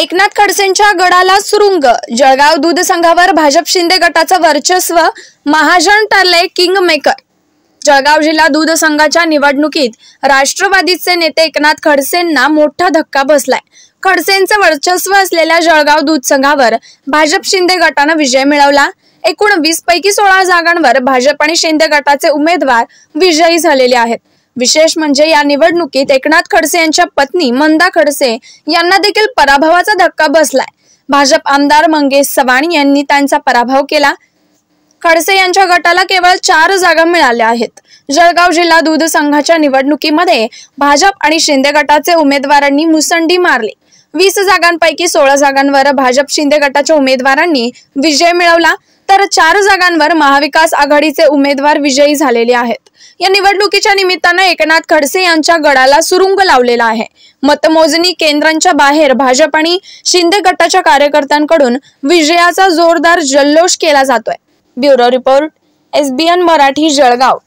एकनाथ खडसेंच्या गडाला सुरुंग जळगाव दूध संघावर भाजप शिंदे गटाचं वर्चस्व महाजन ठरले किंग मेकर जळगाव जिल्हा दूध संघाच्या निवडणुकीत राष्ट्रवादीचे नेते एकनाथ खडसेंना मोठा धक्का बसलाय खडसेंचं वर्चस्व असलेल्या जळगाव दूध संघावर भाजप शिंदे गटानं विजय मिळवला एकूण वीस पैकी सोळा जागांवर भाजप आणि शिंदे गटाचे उमेदवार विजयी झालेले आहेत विशेष म्हणजे या निवडणुकीत एकनाथ खडसे यांच्या पत्नी मंदा खडसे यांना देखील पराभवाचा धक्का बसलाय भाजप आमदार मंगेश सवाणी यांनी त्यांचा पराभव केला खडसे यांच्या गटाला केवळ चार जागा मिळाल्या आहेत जळगाव जिल्हा दूध संघाच्या निवडणुकीमध्ये भाजप आणि शिंदे गटाचे उमेदवारांनी मुसंडी मारली वीस जागांपैकी सोळा जागांवर भाजप शिंदे गटाच्या उमेदवारांनी विजय मिळवला तर चार जागांवर महाविकास आघाडीचे उमेदवार विजयी झालेले आहेत या निवडणुकीच्या निमित्तानं एकनाथ खडसे यांच्या गडाला सुरुंग लावलेला आहे मतमोजणी केंद्रांच्या बाहेर भाजप आणि शिंदे गटाच्या कार्यकर्त्यांकडून विजयाचा जोरदार जल्लोष केला जातोय bureau report SBN Marathi Jalgaon